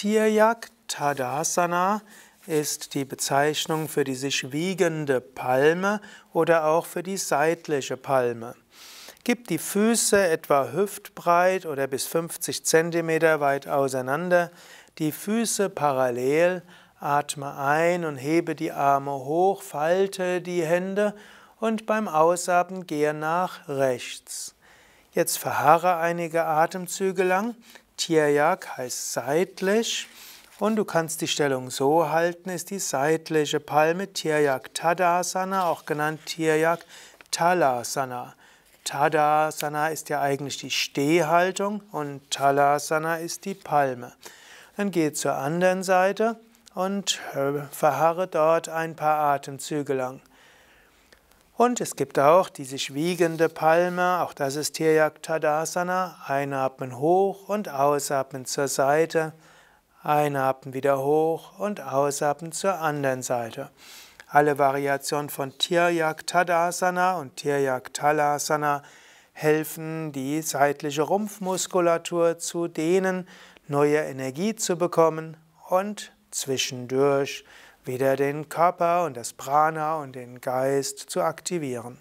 Tiryak Tadasana ist die Bezeichnung für die sich wiegende Palme oder auch für die seitliche Palme. Gib die Füße etwa hüftbreit oder bis 50 cm weit auseinander, die Füße parallel, atme ein und hebe die Arme hoch, falte die Hände und beim Ausatmen gehe nach rechts. Jetzt verharre einige Atemzüge lang, Tierjag heißt seitlich. Und du kannst die Stellung so halten, ist die seitliche Palme Tierjag Tadasana, auch genannt Tierjag Talasana. Tadasana ist ja eigentlich die Stehhaltung und Talasana ist die Palme. Dann geh zur anderen Seite und verharre dort ein paar Atemzüge lang. Und es gibt auch diese schwiegende Palme, auch das ist Tiryak Tadasana. Einatmen hoch und ausatmen zur Seite. Einatmen wieder hoch und ausatmen zur anderen Seite. Alle Variationen von Tiryak Tadasana und Tiryak Talasana helfen, die seitliche Rumpfmuskulatur zu dehnen, neue Energie zu bekommen und zwischendurch wieder den Körper und das Prana und den Geist zu aktivieren.